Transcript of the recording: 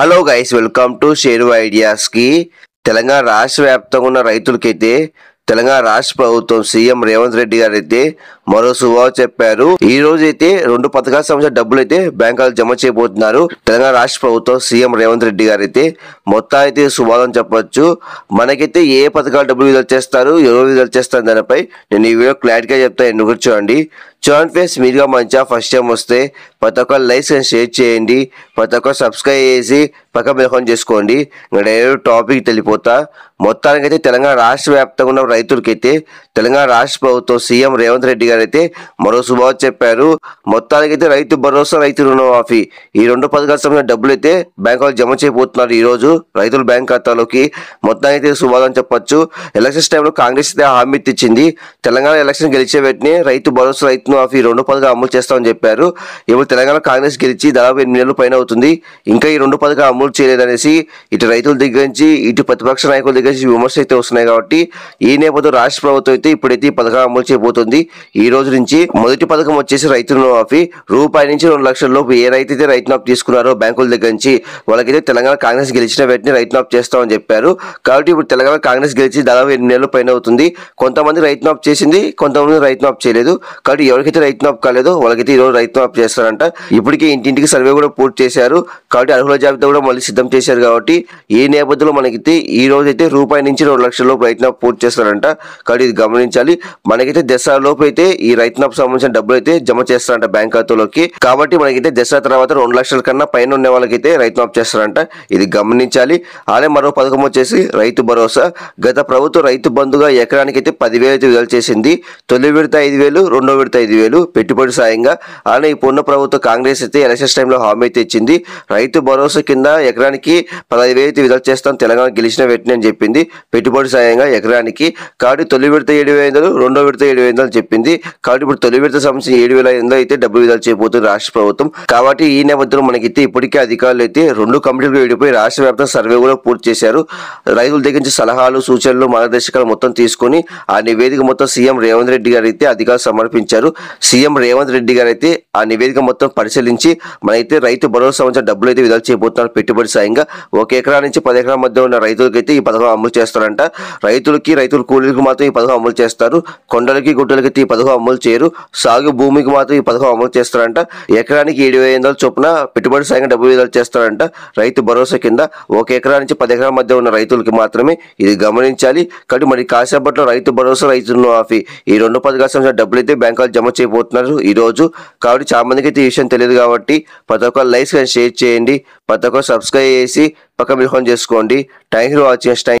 hello guys welcome to share ఐడియాస్కి తెలంగాణ రాష్ట్ర వ్యాప్తంగా ఉన్న రైతులకైతే తెలంగాణ రాష్ట్ర ప్రభుత్వం సీఎం రేవంత్ రెడ్డి గారు అయితే మరో శుభావ చెప్పారు ఈ రోజు అయితే రెండు పథకాల సంబంధించిన డబ్బులు అయితే బ్యాంకులు జమ చేయబోతున్నారు తెలంగాణ రాష్ట్ర ప్రభుత్వం సీఎం రేవంత్ రెడ్డి గారు అయితే మొత్తం అయితే శుభాదం చెప్పవచ్చు మనకైతే ఏ పథకాల డబ్బులు విడుదల చేస్తారు ఎవరు విడుదల చేస్తారు దానిపై నేను ఈ వీడియో క్లారిటీగా చెప్తాను ఎందుకు చూడండి చూడండి ఫ్రెండ్స్ మీరుగా మంచిగా ఫస్ట్ టైం వస్తే ప్రతి ఒక్క లైక్స్ అండ్ షేర్ చేయండి ప్రతి ఒక్క సబ్స్క్రైబ్ చేసి పక్క బిల్హోన్ చేసుకోండి ఇంకా డైరెక్ట్ టాపిక్ తెలిపోతా మొత్తానికి అయితే తెలంగాణ రాష్ట్ర వ్యాప్తంగా ఉన్న రైతులకైతే తెలంగాణ రాష్ట్ర ప్రభుత్వం సీఎం రేవంత్ రెడ్డి గారు అయితే మరో శుభావ చెప్పారు మొత్తానికి అయితే రైతు భరోసా రైతు రుణమాఫీ ఈ రెండు పథకాల సంబంధించిన డబ్బులు అయితే బ్యాంక్ వాళ్ళు జమ చేయబోతున్నారు ఈ రోజు రైతుల బ్యాంక్ ఖాతాలోకి మొత్తానికైతే శుభాదని చెప్పొచ్చు ఎలక్షన్స్ టైంలో కాంగ్రెస్ అయితే హామీ ఇచ్చింది తెలంగాణ ఎలక్షన్ గెలిచే వెంటనే రైతు భరోసా రైతు ప్రభుత్వం ఆఫ్ ఈ రెండు పథకం అమలు చేస్తామని చెప్పారు ఇప్పుడు తెలంగాణ కాంగ్రెస్ గెలిచి దాదాపు ఎనిమిది నెలలు పైన అవుతుంది ఇంకా ఈ రెండు పథకాలు అమలు చేయలేదనేసి ఇటు రైతుల దగ్గర నుంచి ఇటు ప్రతిపక్ష నాయకుల దగ్గర నుంచి విమర్శలు అయితే వస్తున్నాయి కాబట్టి ఈ నేపథ్యంలో రాష్ట్ర ప్రభుత్వం అయితే ఇప్పుడైతే ఈ పథకం అమలు చేయబోతుంది ఈ రోజు నుంచి మొదటి పథకం వచ్చేసి రైతు రుణమాఫీ రూపాయి నుంచి రెండు లక్షల లోపు ఏ రైతు అయితే రైతు నాప్ తీసుకున్నారో బ్యాంకుల దగ్గర నుంచి వాళ్ళకైతే తెలంగాణ కాంగ్రెస్ గెలిచిన వెంటనే రైతు నాపు చేస్తామని చెప్పారు కాబట్టి ఇప్పుడు తెలంగాణ కాంగ్రెస్ గెలిచి దాదాపు ఎనిమిది నెలలు పైన అవుతుంది కొంతమంది రైతు నాప్ చేసింది కొంతమంది రైతు నాప్ చేయలేదు కాబట్టి ఎవరికైతే రైతు నాప్ కాలేదో వాళ్ళకైతే ఈరోజు రైతు నాప్ చేస్తారంట ఇప్పటికే ఇంటింటికి సర్వే కూడా పూర్తి చేశారు కాబట్టి అర్హుల జాబితా కూడా మళ్ళీ సిద్ధం చేశారు కాబట్టి ఈ నేపథ్యంలో మనకైతే ఈ రోజు అయితే రూపాయి నుంచి రెండు లక్షల లోపు రైతు నాప్ పూర్తి చేస్తారంట కాబట్టి ఇది గమనించాలి మనకైతే దసరా లోపు అయితే ఈ రైతు నాప్ సంబంధించిన డబ్బులు అయితే జమ చేస్తారంట బ్యాంక్ ఖాతాలోకి కాబట్టి మనకైతే దసరా తర్వాత రెండు లక్షల కన్నా పైన ఉన్న వాళ్ళకైతే రైతు నాప్ చేస్తారంట ఇది గమనించాలి అలాగే మరో పథకం వచ్చేసి రైతు భరోసా గత ప్రభుత్వం రైతు బంధుగా ఎకరానికి అయితే పదివేలు అయితే విడుదల చేసింది తొలి విడత ఐదు వేలు రెండో విడత ఐదు ఐదు వేలు పెట్టుబడి సాయంగా అలానే ఇప్పుడు ఉన్న ప్రభుత్వ కాంగ్రెస్ అయితే ఎలక్షన్స్ టైంలో హామీ అయితే ఇచ్చింది రైతు భరోసా కింద ఎకరానికి పదహైదు వేలు అయితే విడుదల చేస్తాం తెలంగాణ గెలిచిన వెంటనే అని చెప్పింది పెట్టుబడి సాయంగా ఎకరానికి కాడి తొలి విడత ఏడు వేల రెండో విడత ఏడు వేల చెప్పింది కాబట్టి ఇప్పుడు తొలి విడత సంవత్సరం ఏడు వేల ఐదు అయితే డబ్బులు విడుదల చేయబోతుంది రాష్ట్ర ప్రభుత్వం కాబట్టి ఈ నేపథ్యంలో మనకైతే ఇప్పటికే అధికారులు అయితే రెండు కమిటీలు విడిపోయి రాష్ట్ర వ్యాప్త సర్వే కూడా పూర్తి చేశారు రైతుల దగ్గర నుంచి సలహాలు సూచనలు మార్గదర్శకాలు మొత్తం తీసుకొని ఆ నివేదిక మొత్తం సీఎం రేవంత్ రెడ్డి గారు అయితే అధికారులు సమర్పించారు సీఎం రేవంత్ రెడ్డి గారు అయితే ఆ నివేదిక మొత్తం పరిశీలించి మనైతే రైతు భరోసా సంవత్సరం డబ్బులు అయితే విడుదల చేయబోతున్నారు పెట్టుబడి సాయంగా ఒక ఎకరా నుంచి పది ఎకరాల మధ్య ఉన్న రైతులకైతే ఈ పథకం అమలు చేస్తారంట రైతులకి రైతుల కూలీలకు మాత్రం ఈ పథకం అమలు చేస్తారు కొండలకి గుడ్డలకి ఈ పథకం అమలు చేయరు సాగు భూమికి మాత్రం ఈ పథకం అమలు చేస్తారంట ఎకరానికి ఏడు వేల చొప్పున పెట్టుబడి సాయంగా డబ్బులు విడుదల చేస్తారంట రైతు భరోసా కింద ఒక ఎకరా నుంచి పది ఎకరాల మధ్య ఉన్న రైతులకి మాత్రమే ఇది గమనించాలి కాబట్టి మరి కాసేపట్లో రైతు భరోసా రైతు మాఫీ ఈ రెండు పథకాల సంబంధించిన డబ్బులు అయితే బ్యాంకులు జమ అమలు చేయబోతున్నారు ఈరోజు కాబట్టి చాలా మందికి అయితే ఈ విషయం తెలియదు కాబట్టి ప్రతి ఒక్కరు లైక్స్ కానీ షేర్ చేయండి ప్రతి ఒక్కరు సబ్స్క్రైబ్ చేసి పక్క మీరు ఫోన్ చేసుకోండి థ్యాంక్ యూ ఫర్ వాచింగ్